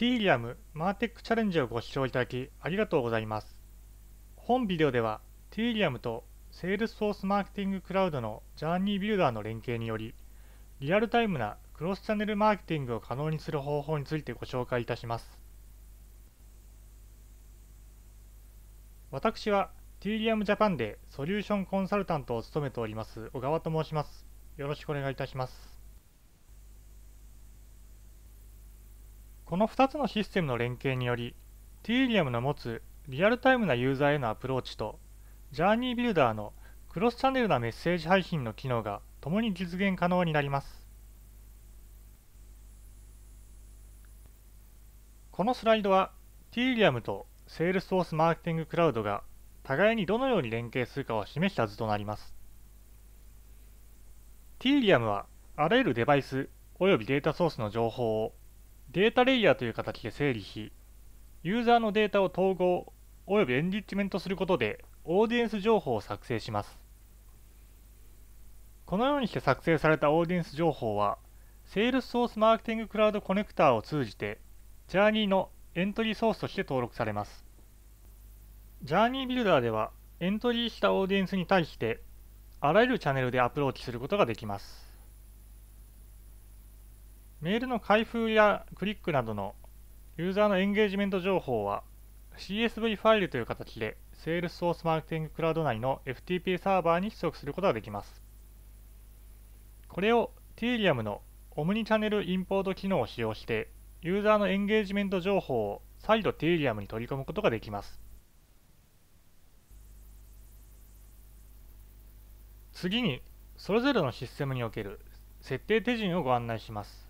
ティーリアムマーテックチャレンジをご視聴いただきありがとうございます。本ビデオではティーリアムとセールスフォースマーケティングクラウドのジャーニービルダーの連携によりリアルタイムなクロスチャネルマーケティングを可能にする方法についてご紹介いたします。私はティーリアムジャパンでソリューションコンサルタントを務めております小川と申します。よろしくお願いいたします。この2つのシステムの連携により、Telium の持つリアルタイムなユーザーへのアプローチと、ジャーニービルダーのクロスチャンネルなメッセージ配信の機能がともに実現可能になります。このスライドは、Telium と Salesforce Marketing Cloud が互いにどのように連携するかを示した図となります。Telium はあらゆるデバイスおよびデータソースの情報をデータレイヤーという形で整理し、ユーザーのデータを統合およびエンリッチメントすることでオーディエンス情報を作成します。このようにして作成されたオーディエンス情報は、Salesforce マーケティングクラウドコネクターを通じて、ジャーニーのエントリーソースとして登録されます。ジャーニービルダーでは、エントリーしたオーディエンスに対して、あらゆるチャンネルでアプローチすることができます。メールの開封やクリックなどのユーザーのエンゲージメント情報は CSV ファイルという形で Salesforce Marketing Cloud 内の FTP サーバーに取得することができます。これを Telium のオムニチャンネルインポート機能を使用してユーザーのエンゲージメント情報を再度 Telium に取り込むことができます。次にそれぞれのシステムにおける設定手順をご案内します。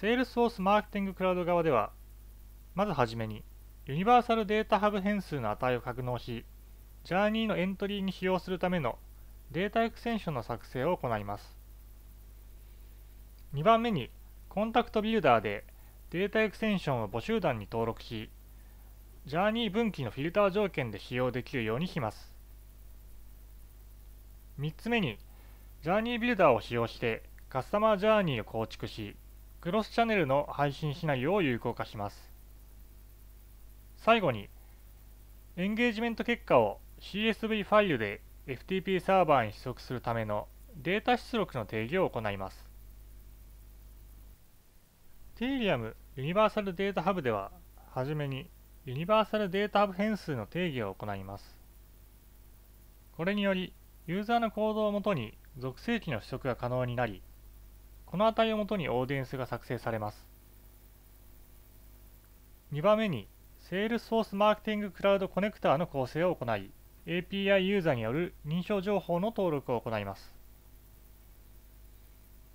セールスフォースマーケティングクラウド側では、まずはじめに、ユニバーサルデータハブ変数の値を格納し、ジャーニーのエントリーに使用するためのデータエクセンションの作成を行います。2番目に、コンタクトビルダーでデータエクセンションを募集団に登録し、ジャーニー分岐のフィルター条件で使用できるようにします。3つ目に、ジャーニービルダーを使用してカスタマージャーニーを構築し、クロスチャンネルの配信シナリオを有効化します。最後に、エンゲージメント結果を CSV ファイルで FTP サーバーに取得するためのデータ出力の定義を行います。テイリアムユニバーサルデータハブでは、はじめにユニバーサルデータハブ変数の定義を行います。これにより、ユーザーの行動をもとに属性値の取得が可能になり、この値をもとにオーディエンスが作成されます。2番目に、Salesforce Marketing Cloud Connector の構成を行い、API ユーザーによる認証情報の登録を行います。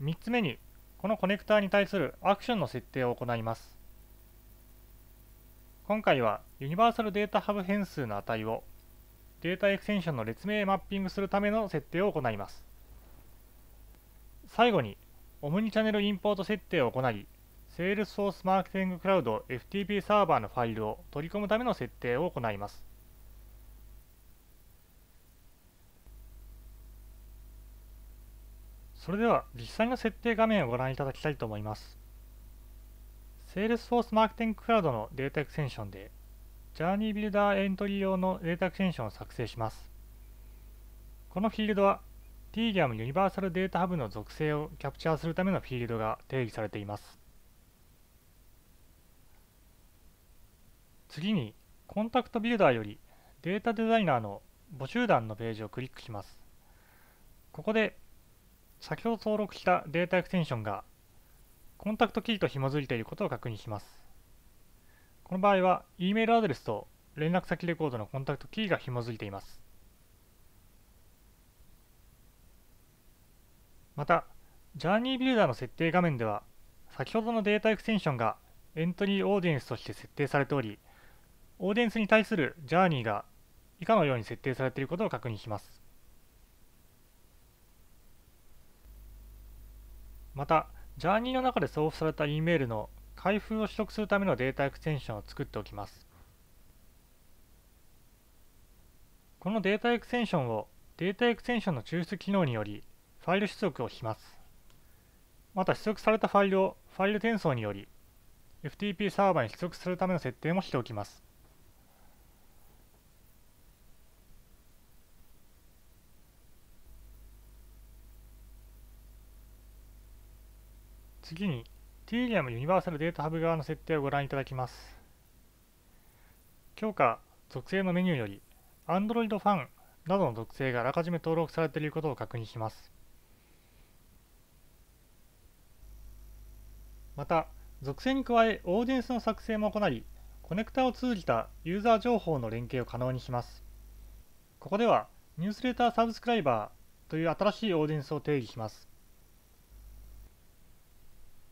3つ目に、このコネクターに対するアクションの設定を行います。今回は、ユニバーサルデータハブ変数の値を、データエクセンションの列名へマッピングするための設定を行います。最後に、オムニチャンネルインポート設定を行い、Salesforce Marketing Cloud FTP サーバーのファイルを取り込むための設定を行います。それでは実際の設定画面をご覧いただきたいと思います。Salesforce Marketing Cloud のデータエクセンションで、Journey Builder エントリー用のデータエクセンションを作成します。このフィールドは t g m ユニバーサルデータハブの属性をキャプチャーするためのフィールドが定義されています。次に、コンタクトビルダーよりデータデザイナーの募集団のページをクリックします。ここで、先ほど登録したデータエクステンションがコンタクトキーと紐づいていることを確認します。この場合は、E メールアドレスと連絡先レコードのコンタクトキーが紐づいています。また、ジャーニービルダーの設定画面では、先ほどのデータエクステンションがエントリーオーディエンスとして設定されており、オーディエンスに対するジャーニーが以下のように設定されていることを確認します。また、ジャーニーの中で送付された E メールの開封を取得するためのデータエクステンションを作っておきます。このデータエクステンションをデータエクステンションの抽出機能によりファイル出力をします。また出力されたファイルをファイル転送により FTP サーバーに出力するための設定もしておきます。次に Telium ユニバーサルデータハブ側の設定をご覧いただきます。強化属性のメニューより Android ファンなどの属性があらかじめ登録されていることを確認します。また属性に加えオーディエンスの作成も行いコネクタを通じたユーザー情報の連携を可能にしますここではニュースレーターサブスクライバーという新しいオーディエンスを定義します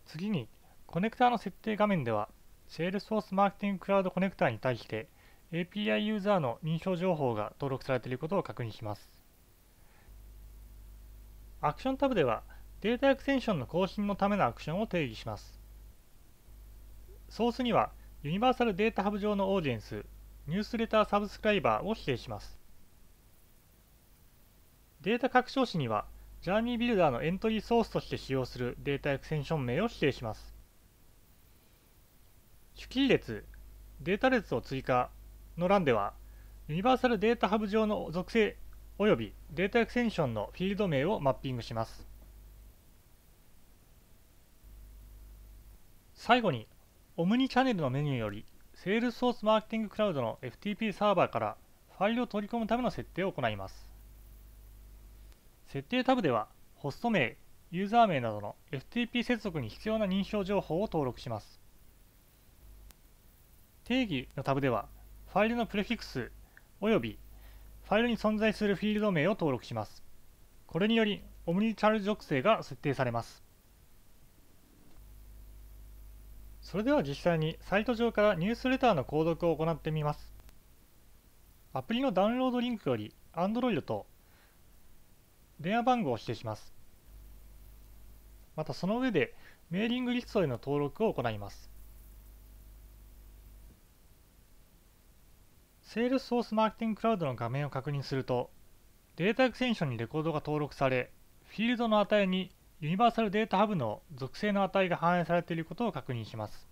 次にコネクタの設定画面では Salesforce Marketing Cloud コネクタに対して API ユーザーの認証情報が登録されていることを確認しますアクションタブではデータエクセテンションの更新のためのアクションを定義します。ソースには、ユニバーサルデータハブ上のオーディエンス、ニュースレターサブスクライバーを指定します。データ拡張子には、ジャーニービルダーのエントリーソースとして使用するデータエクセテンション名を指定します。主キー列、データ列を追加の欄では、ユニバーサルデータハブ上の属性及びデータエクセテンションのフィールド名をマッピングします。最後に、オムニチャンネルのメニューより、Salesforce Marketing Cloud の FTP サーバーからファイルを取り込むための設定を行います。設定タブでは、ホスト名、ユーザー名などの FTP 接続に必要な認証情報を登録します。定義のタブでは、ファイルのプレフィクスおよびファイルに存在するフィールド名を登録します。これにより、オムニチャンネル属性が設定されます。それでは実際にサイト上からニュースレターの購読を行ってみます。アプリのダウンロードリンクより Android と電話番号を指定します。またその上でメーリングリストへの登録を行います。Salesforce Marketing Cloud の画面を確認すると、データエクセンションにレコードが登録され、フィールドの値にユニバーサルデータハブの属性の値が反映されていることを確認します。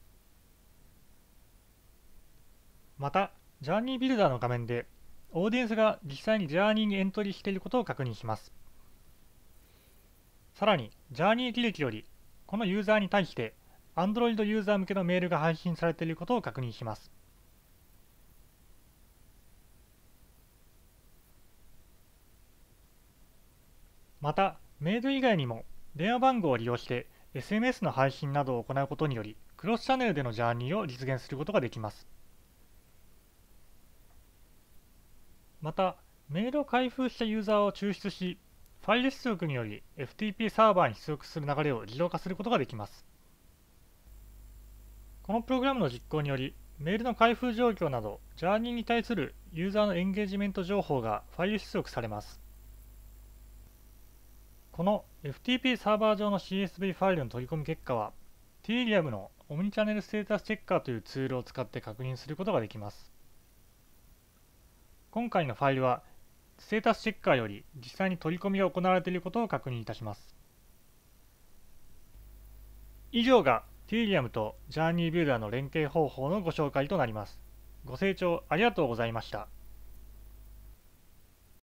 また、ジャーニービルダーの画面で、オーディエンスが実際にジャーニーにエントリーしていることを確認します。さらに、ジャーニー履歴より、このユーザーに対して、Android ユーザー向けのメールが配信されていることを確認します。また、メール以外にも電話番号を利用して s n s の配信などを行うことによりクロスチャンネルでのジャーニーを実現することができますまたメールを開封したユーザーを抽出しファイル出力により FTP サーバーに出力する流れを自動化することができますこのプログラムの実行によりメールの開封状況などジャーニーに対するユーザーのエンゲージメント情報がファイル出力されますこの FTP サーバー上の CSV ファイルの取り込み結果は Telium のオムニチャンネルステータスチェッカーというツールを使って確認することができます今回のファイルはステータスチェッカーより実際に取り込みが行われていることを確認いたします以上が Telium と Journey b u ーの連携方法のご紹介となりますご清聴ありがとうございました